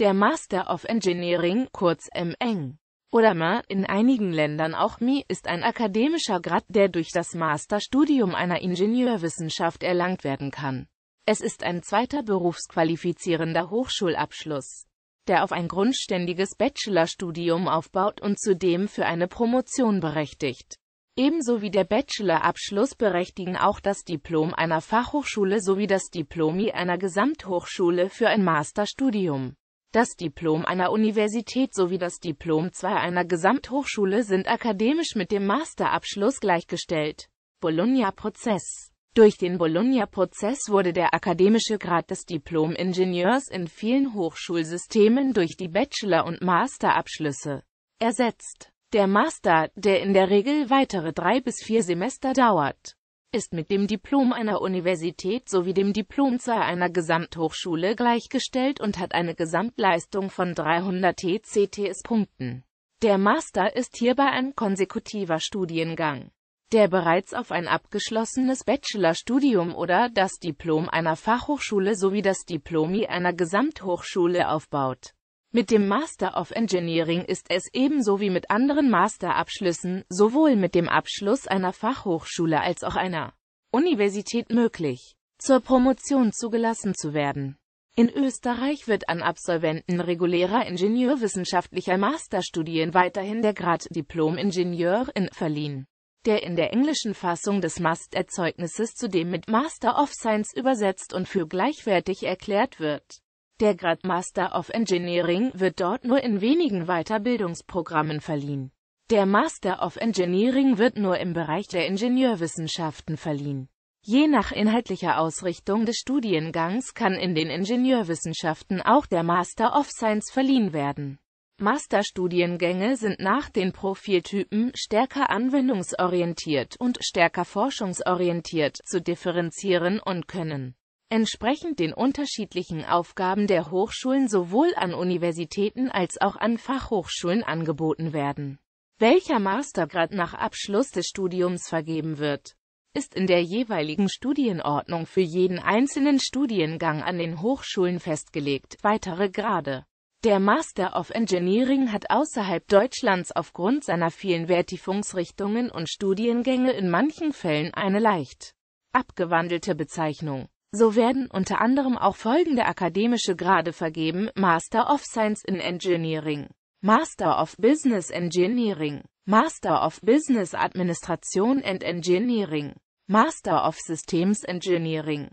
Der Master of Engineering, kurz MEng, oder MA, in einigen Ländern auch MI, ist ein akademischer Grad, der durch das Masterstudium einer Ingenieurwissenschaft erlangt werden kann. Es ist ein zweiter berufsqualifizierender Hochschulabschluss, der auf ein grundständiges Bachelorstudium aufbaut und zudem für eine Promotion berechtigt. Ebenso wie der Bachelorabschluss berechtigen auch das Diplom einer Fachhochschule sowie das Diplomi einer Gesamthochschule für ein Masterstudium. Das Diplom einer Universität sowie das Diplom 2 einer Gesamthochschule sind akademisch mit dem Masterabschluss gleichgestellt. Bologna-Prozess Durch den Bologna-Prozess wurde der akademische Grad des Diplom-Ingenieurs in vielen Hochschulsystemen durch die Bachelor- und Masterabschlüsse ersetzt. Der Master, der in der Regel weitere drei bis vier Semester dauert, ist mit dem Diplom einer Universität sowie dem Diplomzahl einer Gesamthochschule gleichgestellt und hat eine Gesamtleistung von 300 TCTS-Punkten. Der Master ist hierbei ein konsekutiver Studiengang, der bereits auf ein abgeschlossenes Bachelorstudium oder das Diplom einer Fachhochschule sowie das Diplomi einer Gesamthochschule aufbaut mit dem Master of Engineering ist es ebenso wie mit anderen Masterabschlüssen, sowohl mit dem Abschluss einer Fachhochschule als auch einer Universität möglich, zur Promotion zugelassen zu werden. In Österreich wird an Absolventen regulärer ingenieurwissenschaftlicher Masterstudien weiterhin der Grad diplom in verliehen, der in der englischen Fassung des Masterzeugnisses zudem mit Master of Science übersetzt und für gleichwertig erklärt wird. Der Grad Master of Engineering wird dort nur in wenigen Weiterbildungsprogrammen verliehen. Der Master of Engineering wird nur im Bereich der Ingenieurwissenschaften verliehen. Je nach inhaltlicher Ausrichtung des Studiengangs kann in den Ingenieurwissenschaften auch der Master of Science verliehen werden. Masterstudiengänge sind nach den Profiltypen stärker anwendungsorientiert und stärker forschungsorientiert zu differenzieren und können Entsprechend den unterschiedlichen Aufgaben der Hochschulen sowohl an Universitäten als auch an Fachhochschulen angeboten werden. Welcher Mastergrad nach Abschluss des Studiums vergeben wird, ist in der jeweiligen Studienordnung für jeden einzelnen Studiengang an den Hochschulen festgelegt. Weitere Grade der Master of Engineering hat außerhalb Deutschlands aufgrund seiner vielen Vertiefungsrichtungen und Studiengänge in manchen Fällen eine leicht abgewandelte Bezeichnung. So werden unter anderem auch folgende akademische Grade vergeben, Master of Science in Engineering, Master of Business Engineering, Master of Business Administration and Engineering, Master of Systems Engineering,